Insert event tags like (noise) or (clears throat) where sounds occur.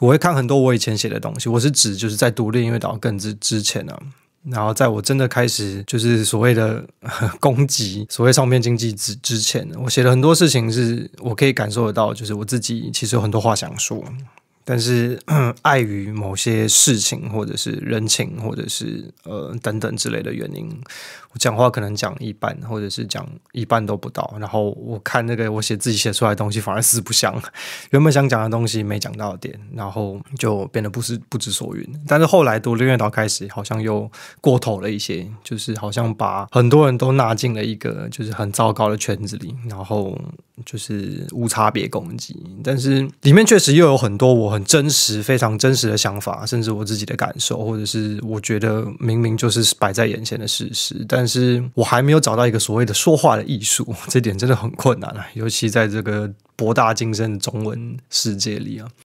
我会看很多我以前写的东西，我是指就是在独立音乐岛更之之前呢，然后在我真的开始就是所谓的 (laughs) 攻击，所谓唱片经济之之前，我写了很多事情，是我可以感受得到，就是我自己其实有很多话想说。但是 (clears throat) 碍于某些事情，或者是人情，或者是呃等等之类的原因，我讲话可能讲一半，或者是讲一半都不到。然后我看那个我写自己写出来的东西，反而四不像，原本想讲的东西没讲到点，然后就变得不是不知所云。但是后来读六月岛开始，好像又过头了一些，就是好像把很多人都纳进了一个就是很糟糕的圈子里，然后。就是无差别攻击，但是里面确实又有很多我很真实、非常真实的想法，甚至我自己的感受，或者是我觉得明明就是摆在眼前的事实，但是我还没有找到一个所谓的说话的艺术，这点真的很困难啊，尤其在这个博大精深的中文世界里啊。